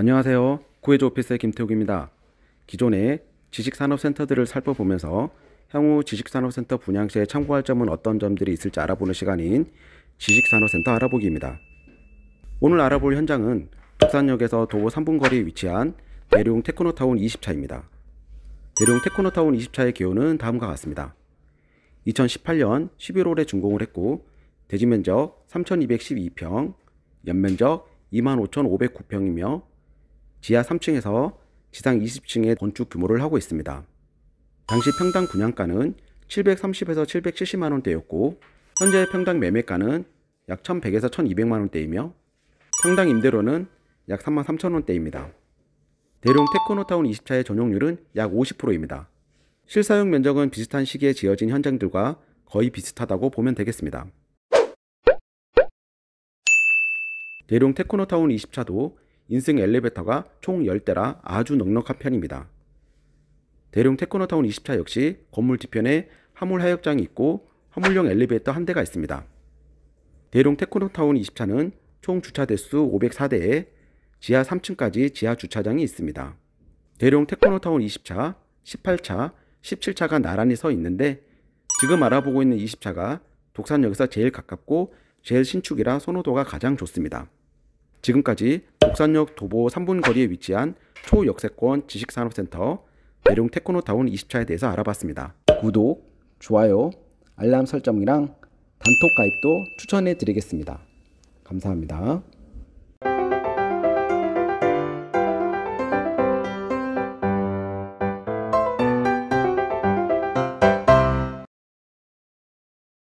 안녕하세요. 구해조 오피스의 김태욱입니다. 기존의 지식산업센터들을 살펴보면서 향후 지식산업센터 분양 시에 참고할 점은 어떤 점들이 있을지 알아보는 시간인 지식산업센터 알아보기입니다. 오늘 알아볼 현장은 북산역에서 도보 3분 거리에 위치한 대룡 테크노타운 20차입니다. 대룡 테크노타운 20차의 기요는 다음과 같습니다. 2018년 11월에 준공을 했고 대지면적 3212평, 연면적 25,509평이며 지하 3층에서 지상 20층의 건축 규모를 하고 있습니다. 당시 평당 분양가는 730에서 770만 원대였고 현재 평당 매매가는 약 1100에서 1200만 원대이며 평당 임대료는 약3 3 0 0 0 원대입니다. 대룡 테크노타운 20차의 전용률은 약 50%입니다. 실사용 면적은 비슷한 시기에 지어진 현장들과 거의 비슷하다고 보면 되겠습니다. 대룡 테크노타운 20차도 인생 엘리베이터가 총 10대라 아주 넉넉한 편입니다. 대룡 테크노타운 20차 역시 건물 뒤편에 화물 하역장이 있고 화물용 엘리베이터 한 대가 있습니다. 대룡 테크노타운 20차는 총 주차 대수 504대에 지하 3층까지 지하 주차장이 있습니다. 대룡 테크노타운 20차, 18차, 17차가 나란히 서 있는데 지금 알아보고 있는 20차가 독산역에서 제일 가깝고 제일 신축이라 선호도가 가장 좋습니다. 지금까지 목산역 도보 3분 거리에 위치한 초역세권 지식산업센터 대룡 테크노타운 20차에 대해서 알아봤습니다. 구독, 좋아요, 알람 설정이랑 단톡 가입도 추천해 드리겠습니다. 감사합니다.